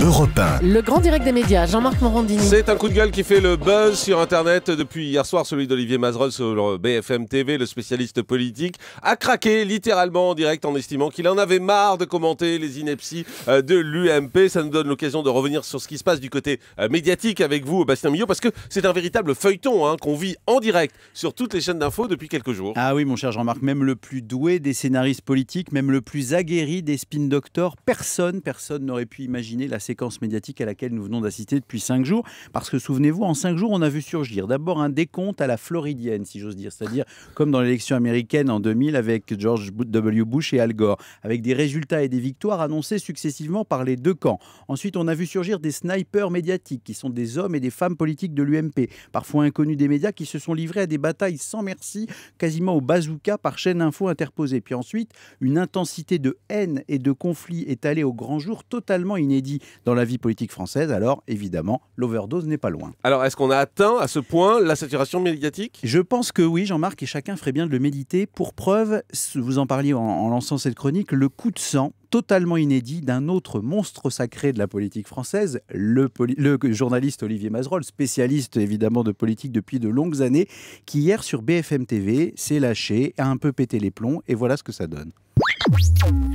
Europe Le grand direct des médias, Jean-Marc Morandini. C'est un coup de gueule qui fait le buzz sur Internet depuis hier soir, celui d'Olivier Mazerolle sur BFM TV, le spécialiste politique, a craqué littéralement en direct en estimant qu'il en avait marre de commenter les inepties euh, de l'UMP. Ça nous donne l'occasion de revenir sur ce qui se passe du côté euh, médiatique avec vous, Bastien Millot, parce que c'est un véritable feuilleton hein, qu'on vit en direct sur toutes les chaînes d'infos depuis quelques jours. Ah oui, mon cher Jean-Marc, même le plus doué des scénaristes politiques, même le plus aguerri des spin doctors, personne, personne n'aurait pu imaginer la la séquence médiatique à laquelle nous venons d'assister depuis cinq jours. Parce que souvenez-vous, en cinq jours, on a vu surgir d'abord un décompte à la floridienne, si j'ose dire, c'est-à-dire comme dans l'élection américaine en 2000 avec George W. Bush et Al Gore, avec des résultats et des victoires annoncés successivement par les deux camps. Ensuite, on a vu surgir des snipers médiatiques, qui sont des hommes et des femmes politiques de l'UMP, parfois inconnus des médias, qui se sont livrés à des batailles sans merci, quasiment au bazooka par chaîne info interposée. Puis ensuite, une intensité de haine et de conflit est allée au grand jour totalement inédite dans la vie politique française, alors évidemment, l'overdose n'est pas loin. Alors, est-ce qu'on a atteint à ce point la saturation médiatique Je pense que oui, Jean-Marc, et chacun ferait bien de le méditer. Pour preuve, vous en parliez en, lançant cette chronique, le coup de sang totalement inédit d'un autre monstre sacré de la politique française, le, le journaliste Olivier Mazerolle, spécialiste évidemment de politique depuis de longues années, qui hier sur BFM TV s'est lâché, a un peu pété les plombs, et voilà ce que ça donne.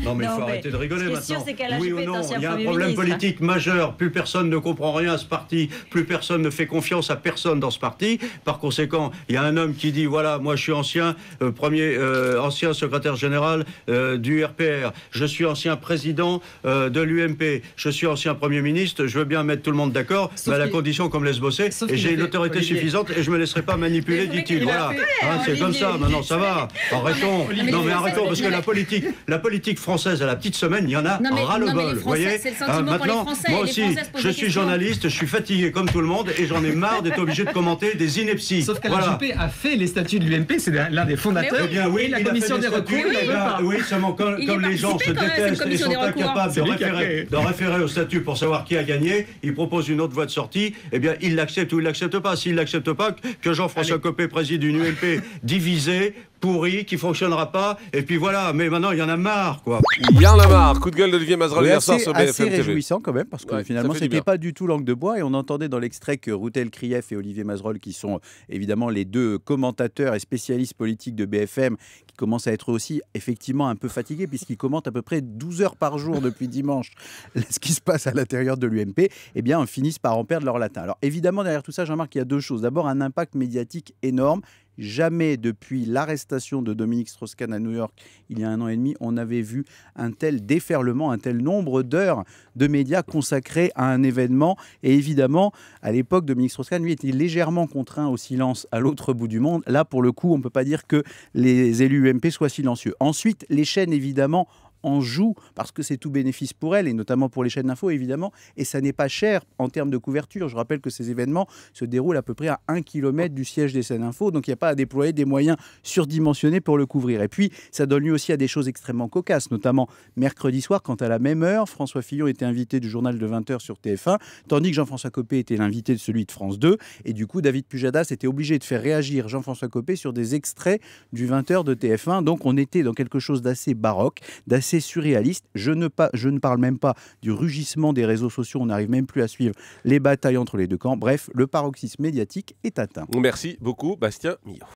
Non, mais il faut arrêter de rigoler maintenant. oui ou non, il y a un problème politique majeur. Plus personne ne comprend rien à ce parti. Plus personne ne fait confiance à personne dans ce parti. Par conséquent, il y a un homme qui dit voilà, moi je suis ancien euh, premier, euh, ancien secrétaire général euh, du RPR. Je suis ancien président de l'UMP. Je suis ancien premier ministre. Je veux bien mettre tout le monde d'accord, mais à la condition qu'on me laisse bosser. Et j'ai une autorité suffisante et je me laisserai pas manipuler, dit-il. Voilà, hein, c'est comme ça. Maintenant, ça va. Arrêtons. Non, mais arrêtons parce que la politique la politique française à la petite semaine, il y en a ras-le-bol. Vous voyez hein, Maintenant, moi aussi, je suis journaliste, je suis fatigué comme tout le monde et j'en ai marre d'être obligé de commenter des inepties. Sauf qu'Alain voilà. Juppé a fait les statuts de l'UMP, c'est l'un des fondateurs. Eh bien, oui, la commission des, recours. Eh oui, oui, seulement comme, les gens se détestent et sont hein. incapables de référer, de référer au statut pour savoir qui a gagné, il propose une autre voie de sortie. Eh bien, il l'accepte ou il l'accepte pas. S'il l'acceptent pas, que Jean-François Copé préside une UMP divisée, pourri, qui fonctionnera pas. Et puis voilà, mais maintenant, il y en a marre, quoi. Il y en a marre. Coup de gueule d'Olivier Mazeral hier soir sur réjouissant quand même, parce que finalement, c'était pas du tout langue de bois. Et on entendait dans l'extrait que Routel Krief et Olivier Mazerolle, qui sont évidemment les deux commentateurs et spécialistes politiques de BFM, qui commencent à être aussi effectivement un peu fatigués, puisqu'ils commentent à peu près 12 heures par jour depuis dimanche ce qui se passe à l'intérieur de l'UMP, eh bien, finissent par en perdre leur latin. Alors évidemment, derrière tout ça, Jean-Marc, il y a deux choses. D'abord, un impact médiatique énorme Jamais depuis l'arrestation de Dominique Strauss-Kahn à New York il y a un an et demi, on avait vu un tel déferlement, un tel nombre d'heures de médias consacrés à un événement. Et évidemment, à l'époque, Dominique Strauss-Kahn, lui, était légèrement contraint au silence à l'autre bout du monde. Là, pour le coup, on ne peut pas dire que les élus UMP soient silencieux. Ensuite, les chaînes, évidemment, en joue parce que c'est tout bénéfice pour elle et notamment pour les chaînes d'info évidemment. Et ça n'est pas cher en termes de couverture. Je rappelle que ces événements se déroulent à peu près à un km du siège des chaînes d'info donc il n'y a pas à déployer des moyens surdimensionnés pour le couvrir. Et puis ça donne lieu aussi à des choses extrêmement cocasses, notamment mercredi soir, quand à la même heure, François Fillon était invité du journal de 20h sur TF1, tandis que Jean-François Copé était l'invité de celui de France 2. Et du coup, David Pujadas était obligé de faire réagir Jean-François Copé sur des extraits du 20h de TF1. Donc on était dans quelque chose d'assez baroque, d'assez c'est surréaliste. Je ne, parle même pas du rugissement des réseaux sociaux, on n'arrive même plus à suivre les batailles entre les deux camps. Bref, le paroxysme médiatique est atteint. Merci beaucoup, Bastien Millon.